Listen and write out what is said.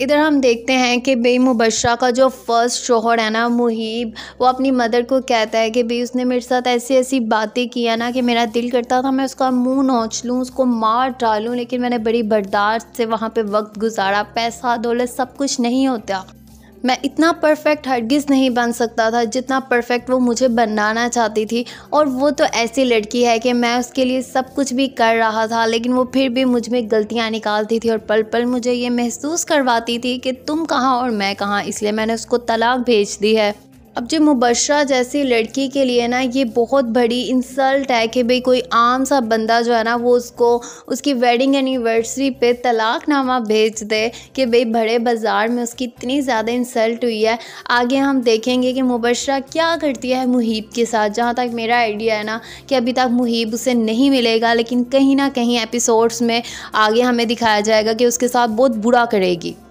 इधर हम देखते हैं कि बे मुबशरा का जो फ़र्स्ट शोहर है ना मुहिब वो अपनी मदर को कहता है कि बे उसने मेरे साथ ऐसी ऐसी बातें की है ना कि मेरा दिल करता था मैं उसका मुंह नोच लूँ उसको मार डालूँ लेकिन मैंने बड़ी बर्दाश्त से वहाँ पे वक्त गुजारा पैसा दौलत सब कुछ नहीं होता मैं इतना परफेक्ट हरगिज़ नहीं बन सकता था जितना परफेक्ट वो मुझे बनाना चाहती थी और वो तो ऐसी लड़की है कि मैं उसके लिए सब कुछ भी कर रहा था लेकिन वो फिर भी मुझ में गलतियाँ निकालती थी और पल पल मुझे ये महसूस करवाती थी कि तुम कहाँ और मैं कहाँ इसलिए मैंने उसको तलाक भेज दी है अब जो मुबशरा जैसी लड़की के लिए ना ये बहुत बड़ी इंसल्ट है कि भाई कोई आम सा बंदा जो है ना वो उसको उसकी वेडिंग एनिवर्सरी पे तलाकनामा भेज दे कि भाई बड़े बाज़ार में उसकी इतनी ज़्यादा इंसल्ट हुई है आगे हम देखेंगे कि मुबशरा क्या करती है मुहिब के साथ जहाँ तक मेरा आइडिया है ना कि अभी तक मुहिब उसे नहीं मिलेगा लेकिन कहीं ना कहीं एपिसोड्स में आगे हमें दिखाया जाएगा कि उसके साथ बहुत बुरा करेगी